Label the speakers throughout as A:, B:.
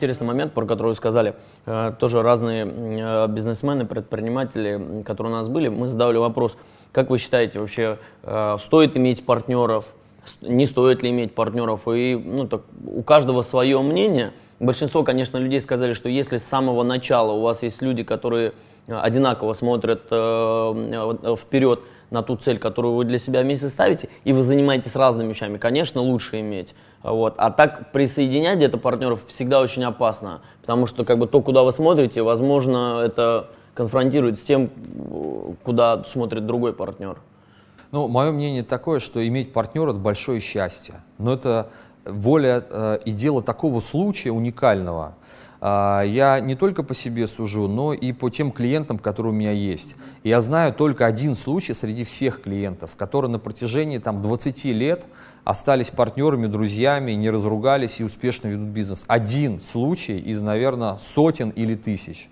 A: интересный момент, про который вы сказали. Э, тоже разные э, бизнесмены, предприниматели, которые у нас были, мы задавали вопрос, как вы считаете вообще, э, стоит иметь партнеров, не стоит ли иметь партнеров? И ну, так, у каждого свое мнение. Большинство, конечно, людей сказали, что если с самого начала у вас есть люди, которые одинаково смотрят вперед на ту цель, которую вы для себя вместе ставите, и вы занимаетесь разными вещами, конечно, лучше иметь вот. А так присоединять где-то партнеров всегда очень опасно, потому что как бы то, куда вы смотрите, возможно, это конфронтирует с тем, куда смотрит другой партнер. Ну, мое мнение такое, что иметь партнера – это большое счастье. Но это
B: воля э, и дело такого случая уникального – а, я не только по себе сужу, но и по тем клиентам, которые у меня есть. Я знаю только один случай среди всех клиентов, которые на протяжении там, 20 лет остались партнерами, друзьями, не разругались и успешно ведут бизнес. Один случай из, наверное, сотен или тысяч.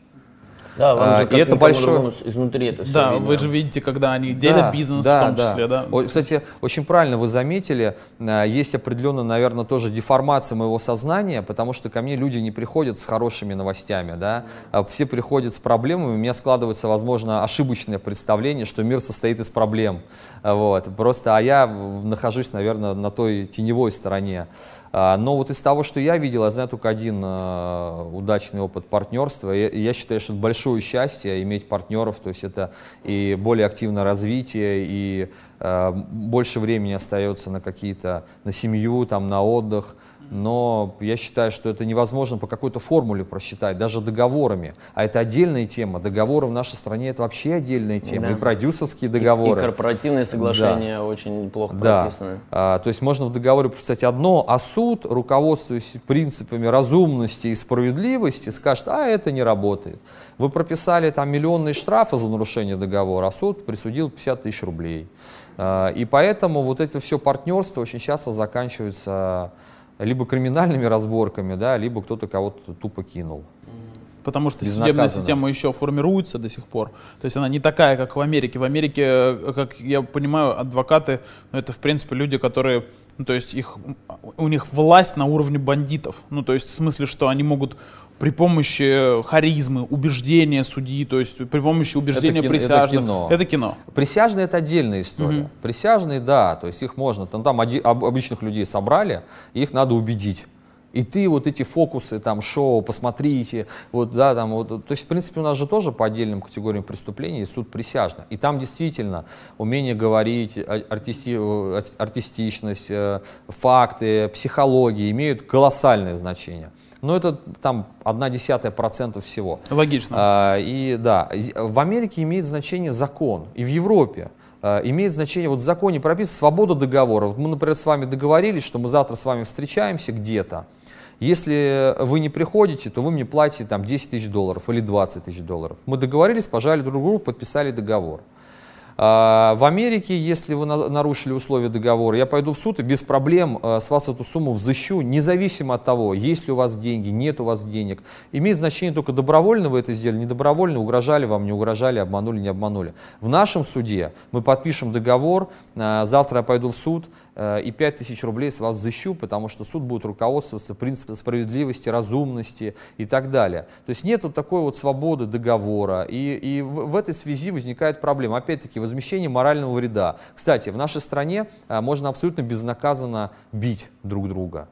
B: Да, вам а, же а, и это большое... изнутри это все Да, видно. вы же
C: видите, когда они делят да, бизнес да, в том да. числе, да. О,
B: кстати, очень правильно вы заметили, а, есть определенно, наверное, тоже деформация моего сознания, потому что ко мне люди не приходят с хорошими новостями, да, а, все приходят с проблемами, у меня складывается, возможно, ошибочное представление, что мир состоит из проблем, вот, просто, а я нахожусь, наверное, на той теневой стороне. А, но вот из того, что я видел, я знаю только один а, удачный опыт партнерства. Я считаю, что это большое счастье иметь партнеров, то есть это и более активное развитие, и а, больше времени остается на какие-то, на семью, там, на отдых но я считаю, что это невозможно по какой-то формуле просчитать, даже договорами. А это отдельная тема. Договоры в нашей стране это вообще отдельная тема. Да. И продюсерские договоры. И, и корпоративные соглашения да.
A: очень плохо да. прописаны.
B: А, то есть можно в договоре прописать одно, а суд, руководствуясь принципами разумности и справедливости, скажет, а это не работает. Вы прописали там миллионные штрафы за нарушение договора, а суд присудил 50 тысяч рублей. А, и поэтому вот это все партнерство очень часто заканчивается либо криминальными разборками,
C: да, либо кто-то кого-то тупо кинул потому
B: что судебная система
C: еще формируется до сих пор. То есть она не такая, как в Америке. В Америке, э, как я понимаю, адвокаты, ну, это в принципе люди, которые, ну, то есть их, у них власть на уровне бандитов. Ну, то есть в смысле, что они могут при помощи харизмы, убеждения судьи, то есть при помощи убеждения это кино, присяжных. Это кино. это кино.
B: Присяжные это отдельная история. Угу. Присяжные, да, то есть их можно, там, там обычных людей собрали, и их надо убедить. И ты вот эти фокусы, там, шоу, посмотрите, вот, да, там, вот, то есть, в принципе, у нас же тоже по отдельным категориям преступлений суд присяжно И там действительно умение говорить, а, артисти, э, артистичность, э, факты, психология имеют колоссальное значение. Но это там одна десятая процента всего. Логично. А, и да, в Америке имеет значение закон, и в Европе а, имеет значение, вот в законе прописана свобода договора. Вот мы, например, с вами договорились, что мы завтра с вами встречаемся где-то, если вы не приходите, то вы мне платите там 10 тысяч долларов или 20 тысяч долларов. Мы договорились, пожали друг другу, подписали договор. А, в Америке, если вы нарушили условия договора, я пойду в суд и без проблем а, с вас эту сумму взыщу, независимо от того, есть ли у вас деньги, нет у вас денег. Имеет значение только добровольно вы это сделали, недобровольно, угрожали вам, не угрожали, обманули, не обманули. В нашем суде мы подпишем договор, а, завтра я пойду в суд, Э, и 5 тысяч рублей с вас взыщу, потому что суд будет руководствоваться принципом справедливости, разумности и так далее. То есть нет вот такой вот свободы договора, и, и в этой связи возникает проблема. Опять-таки, возмещение морального вреда. Кстати, в нашей стране э, можно абсолютно безнаказанно бить друг друга.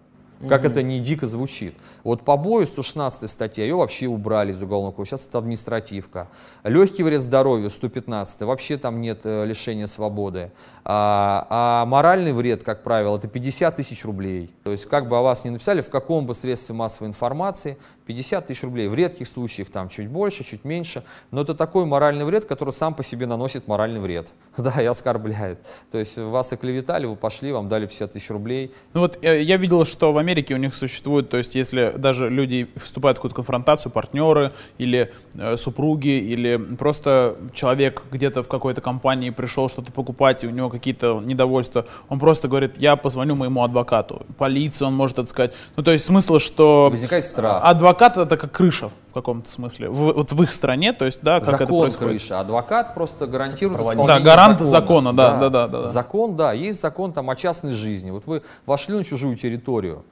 B: Как угу. это не дико звучит. Вот по бою 116 статья, ее вообще убрали из уголовного кодекса, сейчас это административка. Легкий вред здоровью 115, вообще там нет э, лишения свободы. А, а моральный вред, как правило, это 50 тысяч рублей. То есть как бы о вас не написали, в каком бы средстве массовой информации, 50 тысяч рублей, в редких случаях там чуть больше, чуть меньше, но это такой моральный вред, который сам по себе наносит моральный вред, да, и оскорбляет.
C: То есть вас оклеветали, вы пошли, вам дали 50 тысяч рублей. Ну вот э, я видел, что в Америке у них существует, то есть если даже люди вступают в какую-то конфронтацию, партнеры или э, супруги, или просто человек где-то в какой-то компании пришел что-то покупать, и у него какие-то недовольства, он просто говорит, я позвоню моему адвокату, полиции он может это сказать. Ну то есть смысл, что... Возникает страх. Адвокат адвокат это как крыша в каком-то смысле, в, вот в их стране, то есть, да, как Закон это происходит. крыша,
B: адвокат просто гарантирует исполнение Да, гарант закона, закона да, да, да, да, да. Закон, да, есть закон там о частной жизни. Вот вы вошли на чужую территорию,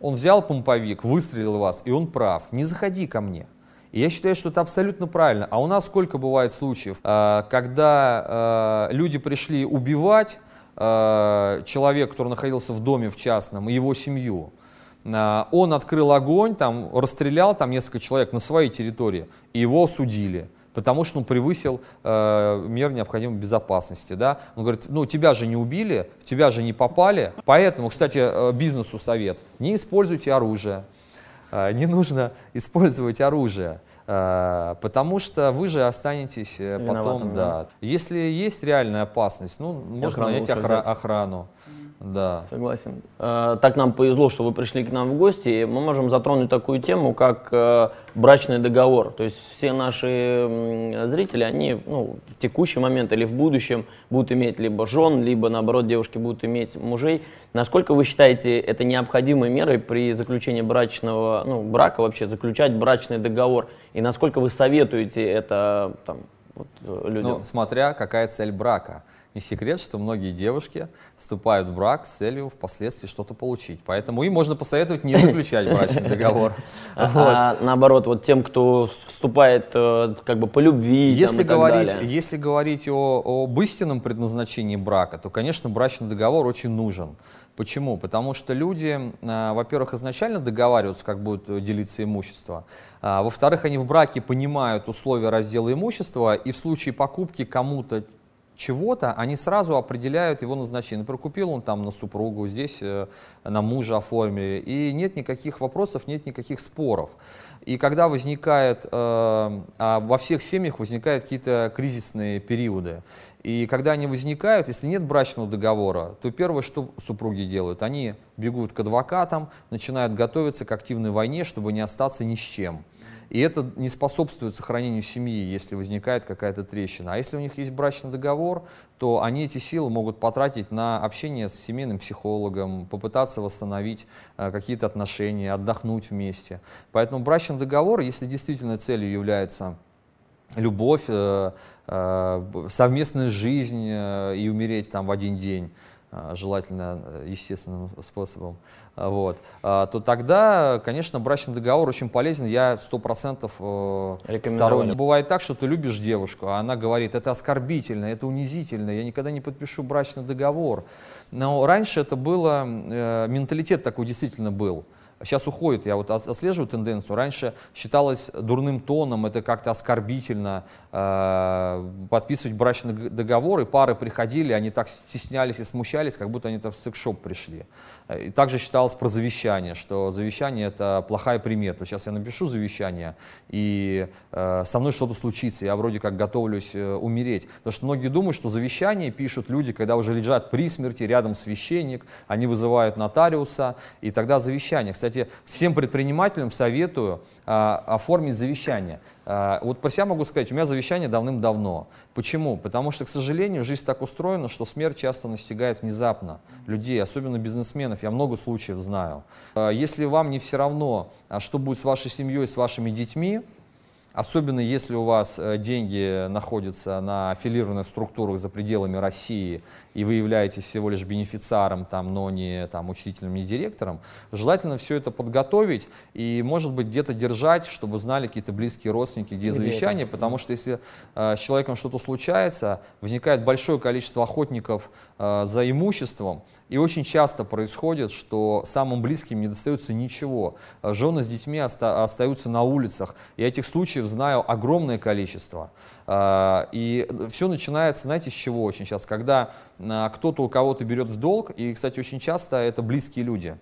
B: он взял помповик, выстрелил вас, и он прав. Не заходи ко мне. И я считаю, что это абсолютно правильно. А у нас сколько бывает случаев, э, когда э, люди пришли убивать э, человека, который находился в доме в частном, и его семью. Э, он открыл огонь, там, расстрелял там несколько человек на своей территории, и его осудили, потому что он ну, превысил э, мер необходимой безопасности. Да? Он говорит, ну тебя же не убили, в тебя же не попали, поэтому, кстати, э, бизнесу совет, не используйте оружие, э, не нужно использовать оружие, э, потому что вы же останетесь Виноватым, потом, да. да. Если есть реальная опасность, ну, можно нанять охра- охрану. Да. Согласен.
A: Э, так нам повезло, что вы пришли к нам в гости, и мы можем затронуть такую тему, как э, брачный договор. То есть все наши зрители, они ну, в текущий момент или в будущем будут иметь либо жен, либо наоборот девушки будут иметь мужей. Насколько вы считаете это необходимой мерой при заключении брачного, ну, брака вообще, заключать брачный договор? И насколько вы советуете это там, вот, э, людям? Ну, смотря какая цель брака. Не
B: секрет, что многие девушки вступают в брак с целью впоследствии что-то получить. Поэтому им можно
A: посоветовать не заключать брачный договор. А, а наоборот, вот тем, кто вступает э, как бы по любви если говорить, Если говорить о, об истинном предназначении
B: брака, то, конечно, брачный договор очень нужен. Почему? Потому что люди, э, во-первых, изначально договариваются, как будут делиться имущество. А, во-вторых, они в браке понимают условия раздела имущества, и в случае покупки кому-то чего-то, они сразу определяют его назначение. Например, купил он там на супругу, здесь э, на мужа оформили. И нет никаких вопросов, нет никаких споров. И когда возникает, э, а во всех семьях возникают какие-то кризисные периоды. И когда они возникают, если нет брачного договора, то первое, что супруги делают, они бегут к адвокатам, начинают готовиться к активной войне, чтобы не остаться ни с чем. И это не способствует сохранению семьи, если возникает какая-то трещина. А если у них есть брачный договор, то они эти силы могут потратить на общение с семейным психологом, попытаться восстановить э, какие-то отношения, отдохнуть вместе. Поэтому брачный договор, если действительно целью является любовь, э, э, совместная жизнь и умереть там в один день, а, желательно э, естественным способом, а, вот, а, то тогда, конечно, брачный договор очень полезен. Я сто процентов э, сторонник. Бывает так, что ты любишь девушку, а она говорит, это оскорбительно, это унизительно, я никогда не подпишу брачный договор. Но раньше это было, э, менталитет такой действительно был сейчас уходит. Я вот отслеживаю тенденцию. Раньше считалось дурным тоном, это как-то оскорбительно э, подписывать брачный договор, и пары приходили, они так стеснялись и смущались, как будто они там в секшоп пришли. Э, и также считалось про завещание, что завещание это плохая примета. Сейчас я напишу завещание, и э, со мной что-то случится, я вроде как готовлюсь э, умереть. Потому что многие думают, что завещание пишут люди, когда уже лежат при смерти, рядом священник, они вызывают нотариуса, и тогда завещание. Кстати, кстати, всем предпринимателям советую а, оформить завещание. А, вот про себя могу сказать, у меня завещание давным-давно. Почему? Потому что, к сожалению, жизнь так устроена, что смерть часто настигает внезапно людей, особенно бизнесменов. Я много случаев знаю. А, если вам не все равно, а, что будет с вашей семьей, с вашими детьми, Особенно если у вас э, деньги находятся на аффилированных структурах за пределами России, и вы являетесь всего лишь бенефициаром, там, но не там, учителем, не директором, желательно все это подготовить и, может быть, где-то держать, чтобы знали какие-то близкие родственники, где, где завещание, это? потому что если э, с человеком что-то случается, возникает большое количество охотников э, за имуществом, и очень часто происходит, что самым близким не достается ничего. Э, жены с детьми оста остаются на улицах. И этих случаев знаю огромное количество. Э, и все начинается, знаете, с чего очень сейчас? Когда э, кто-то у кого-то берет в долг, и, кстати, очень часто это близкие люди.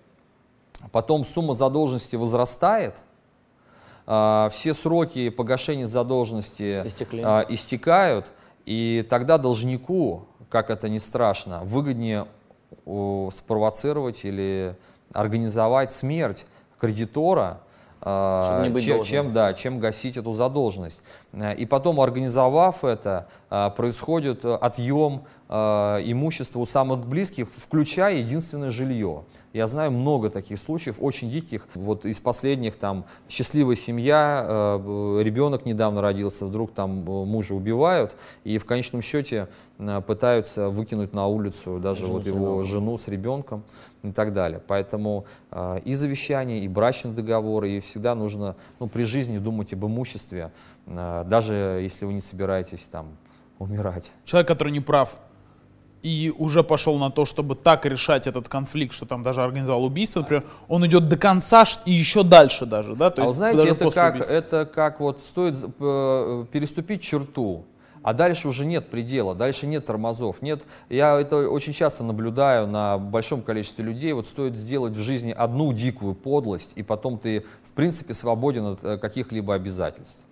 B: Потом сумма задолженности возрастает, все сроки погашения задолженности Истекли. истекают, и тогда должнику, как это не страшно, выгоднее спровоцировать или организовать смерть кредитора, а, чем, должен. да, чем гасить эту задолженность. Э, и потом, организовав это, э, происходит э, отъем имущества у самых близких, включая единственное жилье. Я знаю много таких случаев, очень диких. Вот из последних там счастливая семья, ребенок недавно родился, вдруг там мужа убивают, и в конечном счете пытаются выкинуть на улицу даже жену вот его с жену с ребенком и так далее. Поэтому и завещание, и брачный договор, и всегда нужно ну, при жизни думать об имуществе, даже если вы не собираетесь там умирать.
C: Человек, который не прав, и уже пошел на то, чтобы так решать этот конфликт, что там даже организовал убийство, например, он идет до конца и еще дальше даже, да? То а есть а знаете, это как,
B: это как вот стоит э, переступить черту, а дальше уже нет предела, дальше нет тормозов, нет. Я это очень часто наблюдаю на большом количестве людей. Вот стоит сделать в жизни одну дикую подлость, и потом ты, в принципе, свободен от э, каких-либо обязательств.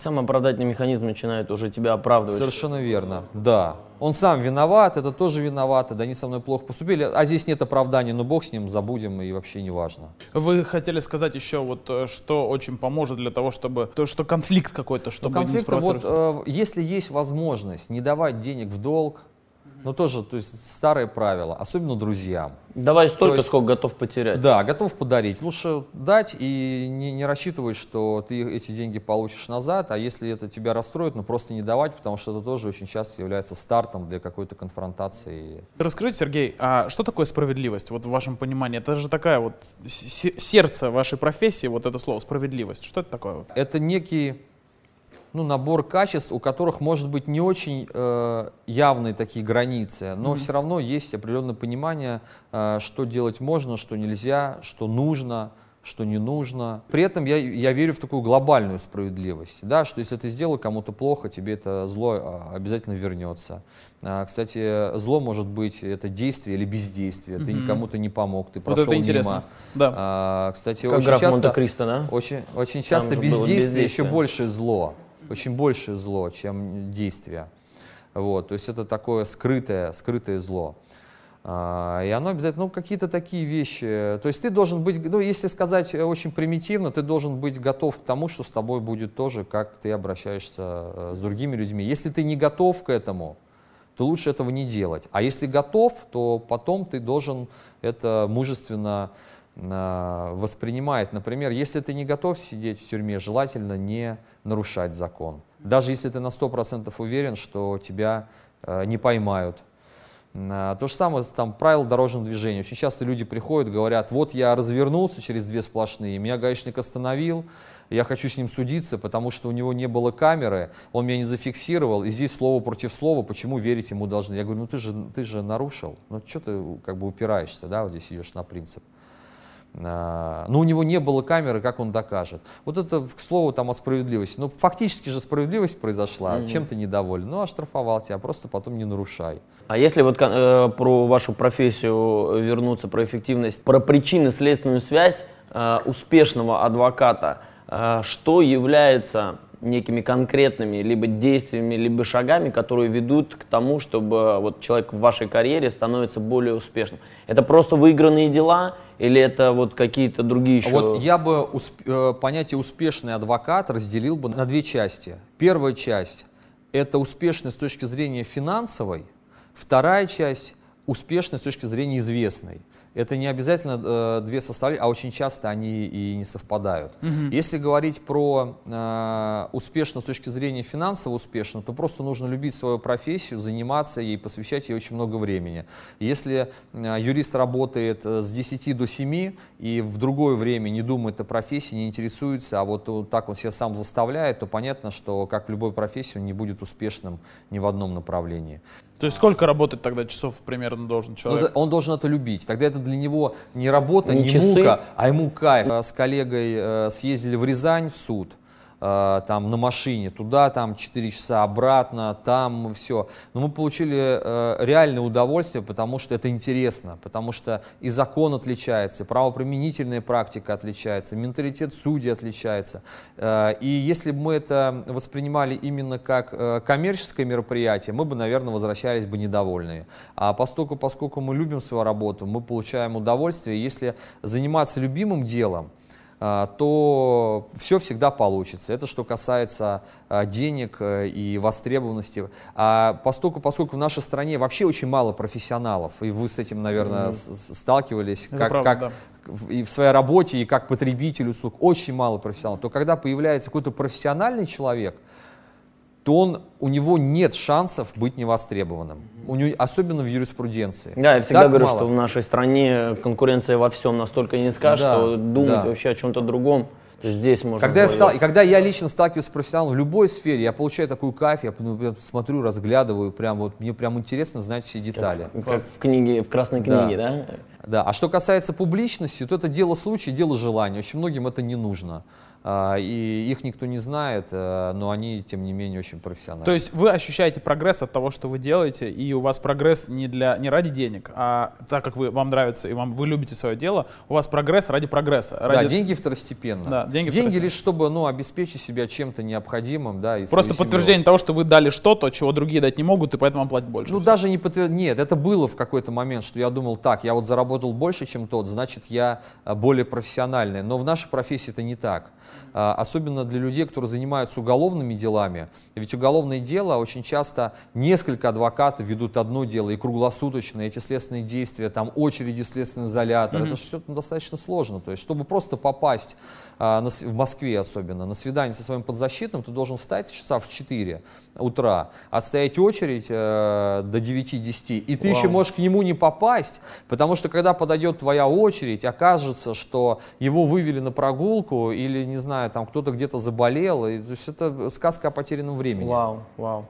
B: Самооправдательный механизм начинает уже тебя оправдывать. Совершенно верно, да. Он сам виноват, это тоже виноваты, да они со мной плохо поступили, а здесь нет оправдания, но ну бог с ним, забудем и вообще не важно.
C: Вы хотели сказать еще вот, э, что очень поможет для того, чтобы, то, что конфликт какой-то, чтобы ну, конфликт, не спровоцировать? Вот, э, если
B: есть возможность не давать денег в долг, ну тоже, то есть старые правила, особенно друзьям. Давай столько, есть, сколько готов потерять. Да, готов подарить. Лучше дать и не, не рассчитывать, что ты эти деньги получишь назад, а если это тебя расстроит, ну просто не давать, потому что это тоже очень часто является стартом для какой-то конфронтации.
C: Расскажите, Сергей, а что такое справедливость, вот в вашем понимании? Это же такая вот сердце вашей профессии, вот это слово справедливость. Что это такое? Это некий
B: ну, набор качеств, у которых может быть не очень э, явные такие границы, но mm-hmm. все равно есть определенное понимание, э, что делать можно, что нельзя, что нужно что не нужно. При этом я, я верю в такую глобальную справедливость, да, что если ты сделал кому-то плохо, тебе это зло а, обязательно вернется. А, кстати, зло может быть это действие или бездействие. Ты mm-hmm. никому-то не помог, ты прошел вот это интересно. мимо. Да. А, кстати, как очень граф часто,
A: Монте-Кристо, да? Очень, очень часто бездействие, бездействие еще
B: больше зло очень большее зло, чем действие. Вот, то есть это такое скрытое, скрытое зло. А, и оно обязательно, ну, какие-то такие вещи. То есть ты должен быть, ну, если сказать э, очень примитивно, ты должен быть готов к тому, что с тобой будет тоже, как ты обращаешься э, с другими людьми. Если ты не готов к этому, то лучше этого не делать. А если готов, то потом ты должен это мужественно а, воспринимает. Например, если ты не готов сидеть в тюрьме, желательно не нарушать закон. Даже если ты на 100% уверен, что тебя а, не поймают. А, то же самое там правила дорожного движения. Очень часто люди приходят, говорят, вот я развернулся через две сплошные, меня гаишник остановил, я хочу с ним судиться, потому что у него не было камеры, он меня не зафиксировал, и здесь слово против слова, почему верить ему должны? Я говорю, ну ты же, ты же нарушил, ну что ты как бы упираешься, да, вот здесь идешь на принцип. А, но у него не было камеры, как он докажет. Вот это, к слову, там о справедливости. Ну, фактически же
A: справедливость произошла, mm-hmm. чем ты недоволен. Ну, оштрафовал тебя, просто потом не нарушай. А если вот э, про вашу профессию вернуться, про эффективность, про причины-следственную связь э, успешного адвоката, э, что является некими конкретными либо действиями, либо шагами, которые ведут к тому, чтобы э, вот человек в вашей карьере становится более успешным? Это просто выигранные дела или это вот какие-то другие еще? Вот я бы усп... Э, понятие «успешный адвокат» разделил бы на две части.
B: Первая часть – это успешность с точки зрения финансовой, вторая часть успешной с точки зрения известной. Это не обязательно э, две составляющие, а очень часто они и не совпадают. Угу. Если говорить про э, успешно с точки зрения финансово успешно, то просто нужно любить свою профессию, заниматься ей, посвящать ей очень много времени. Если э, юрист работает э, с 10 до 7 и в другое время не думает о профессии, не интересуется, а вот, вот так он себя сам заставляет, то понятно, что как в любой профессии он не будет успешным ни в одном направлении. То есть сколько работать тогда часов примерно должен человек? Ну, он должен это любить. Тогда это для него не работа, не, не часы. мука, а ему кайф. С коллегой э, съездили в Рязань в суд. Э, там на машине туда, там 4 часа обратно, там все. Но мы получили э, реальное удовольствие, потому что это интересно, потому что и закон отличается, и правоприменительная практика отличается, менталитет судей отличается. Э, и если бы мы это воспринимали именно как э, коммерческое мероприятие, мы бы, наверное, возвращались бы недовольные. А поскольку, поскольку мы любим свою работу, мы получаем удовольствие. Если заниматься любимым делом, а, то все всегда получится. Это что касается а, денег э, и востребованности. А поскольку, поскольку в нашей стране вообще очень мало профессионалов, и вы с этим, наверное, mm-hmm. сталкивались, как, правда, как, да и в своей работе, и как потребитель услуг очень мало профессионалов, то когда появляется какой-то профессиональный человек – то он, у него нет шансов быть невостребованным. У него, особенно в
A: юриспруденции. Да, я всегда так говорю, мало. что в нашей стране конкуренция во всем настолько низка, да, что думать да. вообще о чем-то другом здесь можно... Когда я, стал, и
B: когда я лично сталкиваюсь с профессионалом в любой сфере, я получаю такую кайф, я ну, смотрю, разглядываю, прям вот мне прям интересно знать все детали. Как в, как в книге, в красной книге, да. да? Да. А что касается публичности, то это дело случая, дело желания. Очень многим это не нужно. А, и их никто не знает, э, но они, тем не менее, очень профессиональны. То есть
C: вы ощущаете прогресс от того, что вы делаете, и у вас прогресс не, для, не ради денег, а так как вы, вам нравится и вам, вы любите свое дело, у вас прогресс ради прогресса. Ради... Да, деньги второстепенно. Да, деньги, деньги лишь чтобы ну, обеспечить себя чем-то необходимым.
B: Да, и Просто подтверждение семью. того, что вы дали что-то, чего другие дать не могут, и поэтому вам платят больше. Ну, все. даже не подтвер... Нет, это было в какой-то момент, что я думал, так, я вот заработал больше, чем тот, значит, я э, более профессиональный. Но в нашей профессии это не так. А, особенно для людей, которые занимаются уголовными делами. Ведь уголовное дело очень часто несколько адвокатов ведут одно дело и круглосуточно, эти следственные действия, там очереди в следственный изолятор, mm-hmm. это все достаточно сложно. То есть, чтобы просто попасть а, в Москве особенно, на свидание со своим подзащитным, ты должен встать часа в 4 утра, отстоять очередь э, до 9-10, и ты Вау. еще можешь к нему не попасть, потому что когда подойдет твоя очередь, окажется, что его вывели на прогулку или, не знаю, там кто-то где-то заболел. И, то есть это сказка о потерянном времени. Вау, вау.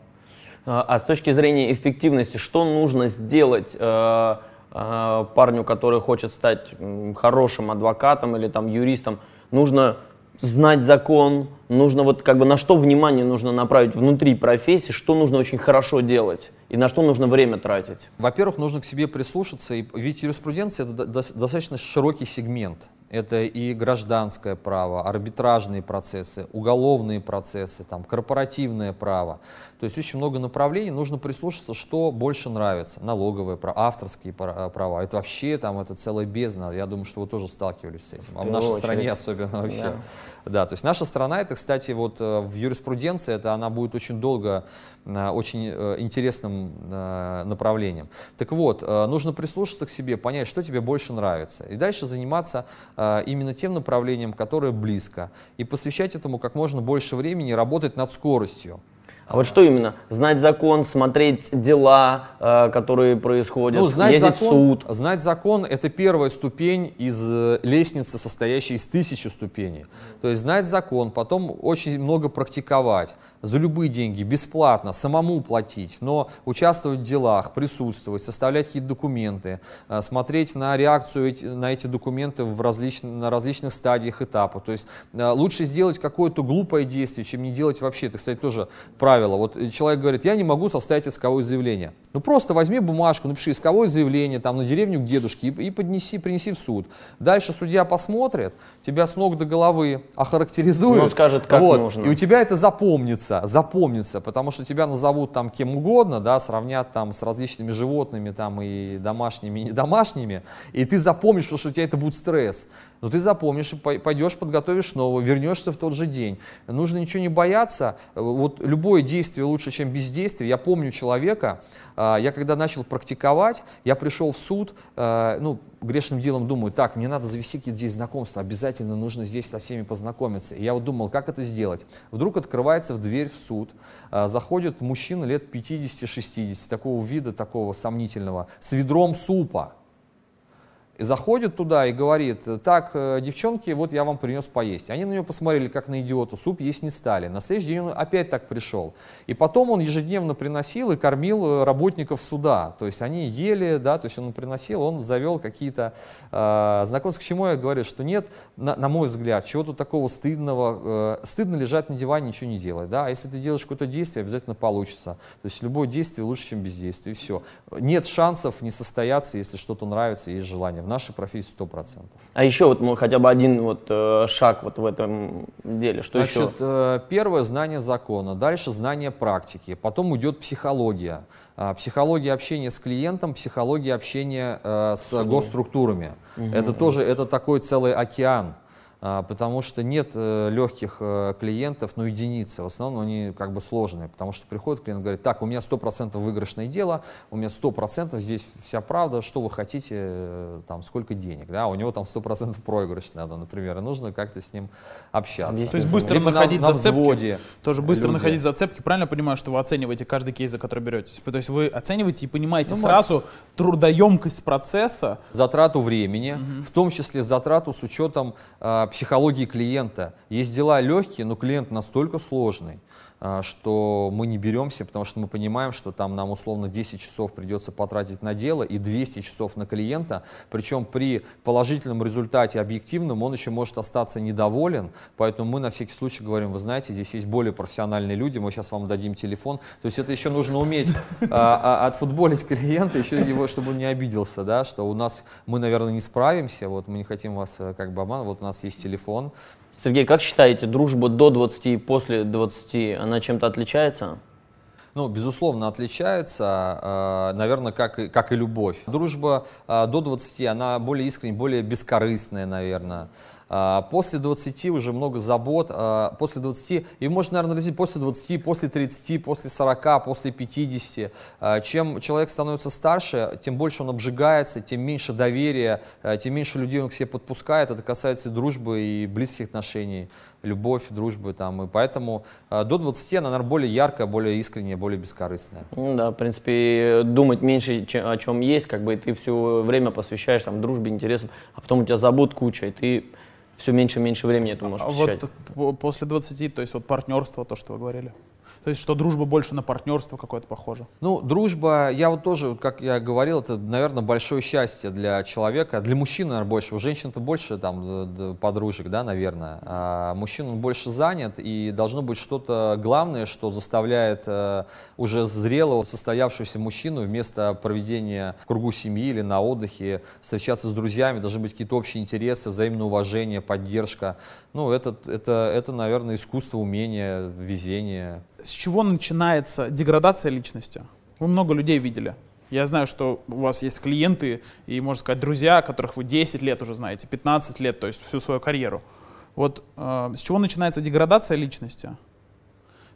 A: А, а с точки зрения эффективности, что нужно сделать э, э, парню, который хочет стать хорошим адвокатом или там юристом? Нужно знать закон, нужно вот как бы на что внимание нужно направить внутри профессии, что нужно очень хорошо делать и на что нужно время тратить? Во-первых, нужно к себе прислушаться, и ведь юриспруденция это достаточно широкий сегмент это
B: и гражданское право, арбитражные процессы, уголовные процессы, там, корпоративное право. То есть очень много направлений, нужно прислушаться, что больше нравится. Налоговое право, авторские э, права. Это вообще там, это целая бездна. Я думаю, что вы тоже сталкивались с этим. А в, нашей стране особенно вообще. Да. да, то есть наша страна, это, кстати, вот э, в юриспруденции, это она будет очень долго, э, очень интересным направлением. Так вот, нужно прислушаться к себе, понять, что тебе больше нравится. И дальше заниматься а, именно тем направлением, которое близко, и посвящать этому как можно больше времени, работать над
A: скоростью. А вот что именно? Знать закон, смотреть дела, э, которые происходят, ну, знать ездить закон, в суд? Знать закон – это первая ступень из э, лестницы,
B: состоящей из тысячи ступеней. То есть знать закон, потом очень много практиковать, за любые деньги, бесплатно, самому платить, но участвовать в делах, присутствовать, составлять какие-то документы, э, смотреть на реакцию на эти документы в различ, на различных стадиях этапа. То есть лучше сделать какое-то глупое действие, чем не делать вообще. Это, кстати, тоже правильно правило. Вот человек говорит, я не могу составить исковое заявление. Ну просто возьми бумажку, напиши исковое заявление там на деревню к дедушке и, и поднеси, принеси в суд. Дальше судья посмотрит, тебя с ног до головы охарактеризует. Ну, он скажет, как вот, нужно. И у тебя это запомнится, запомнится, потому что тебя назовут там кем угодно, да, сравнят там с различными животными там и домашними, и не домашними, и ты запомнишь, потому что у тебя это будет стресс но ты запомнишь, пойдешь, подготовишь новую, вернешься в тот же день. Нужно ничего не бояться. Э, вот любое действие лучше, чем бездействие. Я помню человека, а, я когда начал практиковать, я пришел в суд, э, ну, грешным делом думаю, так, мне надо завести какие-то здесь знакомства, обязательно нужно здесь со всеми познакомиться. И я вот думал, как это сделать. Вдруг открывается в дверь в суд, э, заходит мужчина лет 50-60, такого вида, такого сомнительного, с ведром супа заходит туда и говорит, так, э, девчонки, вот я вам принес поесть. Они на него посмотрели, как на идиота, суп есть не стали. На следующий день он опять так пришел. И потом он ежедневно приносил и кормил э, работников суда. То есть они ели, да, то есть он приносил, он завел какие-то э, знакомства. К чему я говорю, что нет, на, на мой взгляд, чего тут такого стыдного, э, стыдно лежать на диване, ничего не делать, да, а если ты делаешь какое-то действие, обязательно получится. То есть любое действие лучше, чем бездействие, и все. Нет шансов
A: не состояться, если что-то нравится, есть желание. В наша сто процентов. А еще вот ну, хотя бы один вот э, шаг вот в этом деле, что Значит, еще?
B: Э, первое – знание закона, дальше – знание практики, потом идет психология. А, психология общения с клиентом, психология общения э, с Судьи. госструктурами. Угу. Это тоже это такой целый океан а, потому что нет э, легких э, клиентов, ну, единицы, в основном они как бы сложные, потому что приходит клиент и говорит, так, у меня 100% выигрышное дело, у меня 100% здесь вся правда, что вы хотите, э, там, сколько денег, да, у него там 100% проигрыш надо,
C: например, и нужно как-то с ним
B: общаться. То есть быстро Либо находить на, на зацепки, тоже быстро люди. находить
C: зацепки, правильно понимаю, что вы оцениваете каждый кейс, за который беретесь, то есть вы оцениваете и понимаете ну, сразу мы... трудоемкость процесса. Затрату времени, угу. в том числе затрату с учетом
B: а, психологии клиента. Есть дела легкие, но клиент настолько сложный, а, что мы не беремся, потому что мы понимаем, что там нам условно 10 часов придется потратить на дело и 200 часов на клиента, причем при положительном результате объективном он еще может остаться недоволен, поэтому мы на всякий случай говорим, вы знаете, здесь есть более профессиональные люди, мы сейчас вам дадим телефон, то есть это еще нужно уметь а, а, отфутболить клиента, еще его, чтобы он не обиделся, да, что у нас мы, наверное, не справимся, вот мы не хотим вас э, как бы обманывать, вот у
A: нас есть телефон, Сергей, как считаете, дружба до 20 и после 20, она чем-то отличается? Ну, безусловно,
B: отличается, э, наверное, как и, как и любовь. Дружба э, до 20, она более искренняя, более бескорыстная, наверное. А, после 20 уже много забот, а, после 20, и можно, наверное, разделить после 20, после 30, после 40, после 50. А, чем человек становится старше, тем больше он обжигается, тем меньше доверия, тем меньше людей он к себе подпускает. Это касается и дружбы, и близких отношений, любовь, дружбы. Там. И поэтому до 20 она, наверное,
A: более яркая, более искренняя, более бескорыстная. Ну да, в принципе, думать меньше, о чем есть, как бы ты все время посвящаешь там дружбе, интересам, а потом у тебя забот куча, и ты все меньше и меньше времени это может а
C: вот после 20, то есть вот партнерство, то, что вы говорили? То есть, что дружба больше на партнерство какое-то похоже.
A: Ну, дружба, я вот тоже, как я говорил,
B: это, наверное, большое счастье для человека, для мужчины, наверное, больше. У женщин-то больше там подружек, да, наверное. А мужчин он больше занят, и должно быть что-то главное, что заставляет э, уже зрелого, состоявшегося мужчину вместо проведения в кругу семьи или на отдыхе встречаться с друзьями, должны быть какие-то общие интересы, взаимное уважение,
C: поддержка. Ну, это, это, это наверное, искусство, умение, везение с чего начинается деградация личности? Вы много людей видели. Я знаю, что у вас есть клиенты и, можно сказать, друзья, которых вы 10 лет уже знаете, 15 лет, то есть всю свою карьеру. Вот э, с чего начинается деградация личности?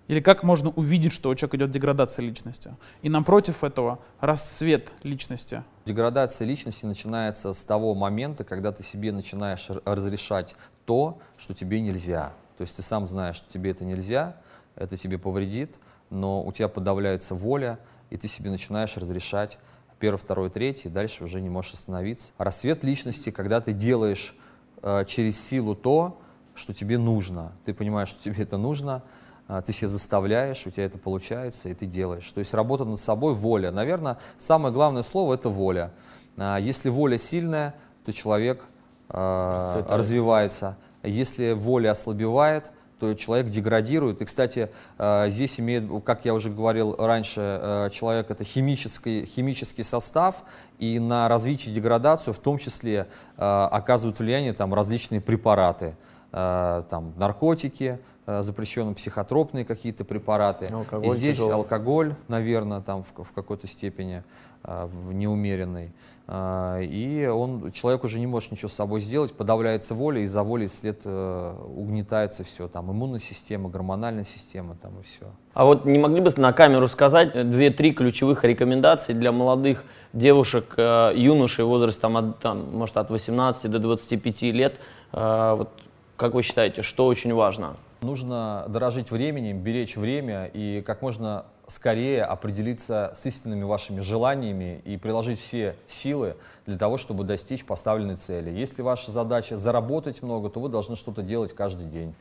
C: Или как можно увидеть, что у человека идет деградация личности? И напротив этого расцвет личности.
B: Деградация личности начинается с того момента, когда ты себе начинаешь разрешать то, что тебе нельзя. То есть ты сам знаешь, что тебе это нельзя, это тебе повредит, но у тебя подавляется воля, и ты себе начинаешь разрешать первый, второй, третий, и дальше уже не можешь остановиться. Рассвет личности, когда ты делаешь э, через силу то, что тебе нужно. Ты понимаешь, что тебе это нужно, э, ты себя заставляешь, у тебя это получается, и ты делаешь. То есть работа над собой, воля. Наверное, самое главное слово — это воля. Э, если воля сильная, то человек э, развивается. Если воля ослабевает — то э, человек деградирует. И, кстати, э, здесь имеет, как я уже говорил раньше, э, человек — это химический, химический состав, и на развитие деградацию в том числе оказывают влияние там, различные препараты, там, наркотики, запрещенные психотропные какие-то препараты. Алкоголь и здесь тяжелый. алкоголь, наверное, там в, в какой-то степени в неумеренной. А, и он, человек уже не может ничего с собой сделать, подавляется воля, и за волей вслед э, угнетается все, там, иммунная система, гормональная система, там, и все.
A: А вот не могли бы на камеру сказать э, две-три ключевых рекомендации для молодых девушек, э, юношей, возраст, там, от, там, может, от 18 до 25 лет, вот, как вы считаете, что очень важно?
B: Нужно дорожить временем, беречь время и как можно скорее определиться с истинными вашими желаниями и приложить все силы для того, чтобы достичь поставленной цели. Если ваша задача заработать много, то вы должны что-то делать каждый день.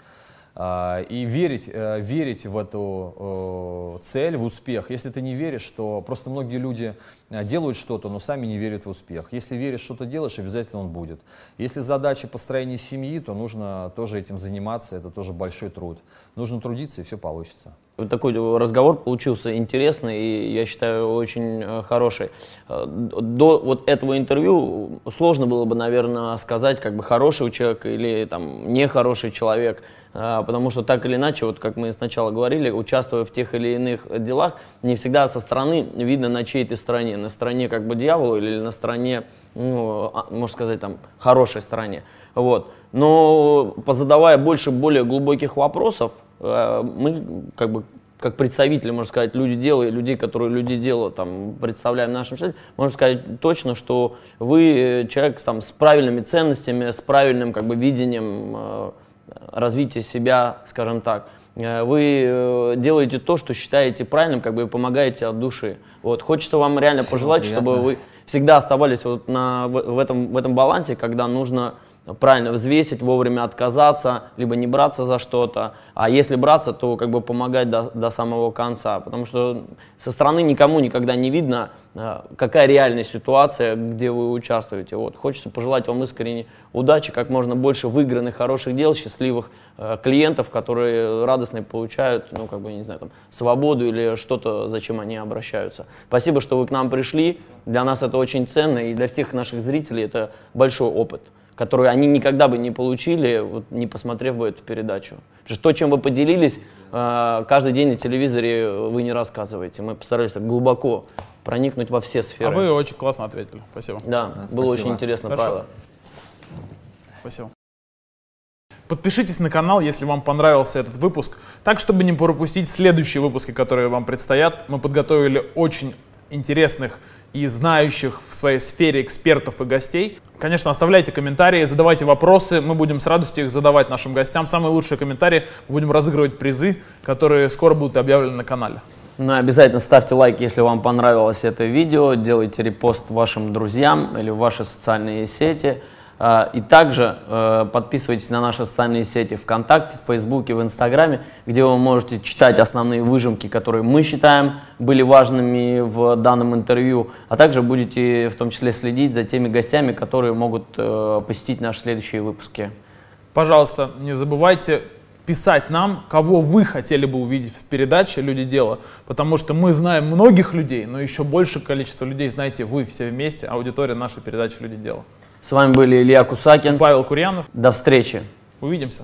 B: А, и верить, э, верить в эту э, цель, в успех. Если ты не веришь, то просто многие люди Э, делают что-то, но сами не верят в успех. Если веришь, что то делаешь, обязательно он будет. Если задача построения семьи, то нужно тоже этим заниматься, это тоже большой труд. Нужно трудиться, и все получится.
A: Вот такой разговор получился интересный и, я считаю, очень э, хороший. Э, до вот этого интервью сложно было бы, наверное, сказать, как бы хороший человек или там нехороший человек, потому что так или иначе, вот как мы сначала говорили, участвуя в тех или иных делах, не всегда со стороны видно на чьей-то стороне стороне, на стороне как бы дьявола или на стороне, ну, а, можно сказать, там, хорошей стороне. Вот. Но позадавая больше более глубоких вопросов, э, мы как бы как представители, можно сказать, люди дела и людей, которые люди дела там представляем нашим нашем можно сказать точно, что вы э, человек там, с правильными ценностями, с правильным как бы видением э, развития себя, скажем так. Э, вы э, делаете то, что считаете правильным, как бы помогаете от души. Вот. Хочется вам реально Всего пожелать, приятно. чтобы вы всегда оставались вот на, в, этом, в этом балансе, когда нужно правильно взвесить, вовремя отказаться, либо не браться за что-то. А если браться, то как бы помогать до, до самого конца. Потому что со стороны никому никогда не видно, э, какая реальная ситуация, где вы участвуете. Вот. Хочется пожелать вам искренне удачи, как можно больше выигранных, хороших дел, счастливых э, клиентов, которые радостно получают, ну, как бы, не знаю, там, свободу или что-то, зачем они обращаются. Спасибо, что вы к нам пришли. Для нас это очень ценно, и для всех наших зрителей это большой опыт которую они никогда бы не получили, вот, не посмотрев бы эту передачу. Потому что то, чем вы поделились, э, каждый день на телевизоре вы не рассказываете. Мы постарались так глубоко проникнуть во все сферы. А вы
C: очень классно ответили. Спасибо. Да, а, было очень интересно Хорошо. правило. Спасибо. Подпишитесь на канал, если вам понравился этот выпуск. Так, чтобы не пропустить следующие выпуски, которые вам предстоят, мы подготовили очень интересных и знающих в своей сфере экспертов и гостей. Конечно, оставляйте комментарии, задавайте вопросы, мы будем с радостью их задавать нашим гостям. Самые лучшие комментарии, мы будем разыгрывать призы, которые скоро будут объявлены
A: на канале. Ну, обязательно ставьте лайк, если вам понравилось это видео, делайте репост вашим друзьям или в ваши социальные сети – а, и также э, подписывайтесь на наши социальные сети ВКонтакте, в Фейсбуке, в Инстаграме, где вы можете читать основные выжимки, которые мы считаем были важными в данном интервью, а также будете в том числе следить за теми гостями, которые могут э, посетить наши следующие выпуски.
C: Пожалуйста, не забывайте писать нам, кого вы хотели бы увидеть в передаче «Люди дела», потому что мы знаем многих людей, но еще большее количество людей знаете вы все вместе, аудитория нашей передачи «Люди дела».
A: С вами были Илья Кусакин, Павел Курьянов. До встречи.
C: Увидимся.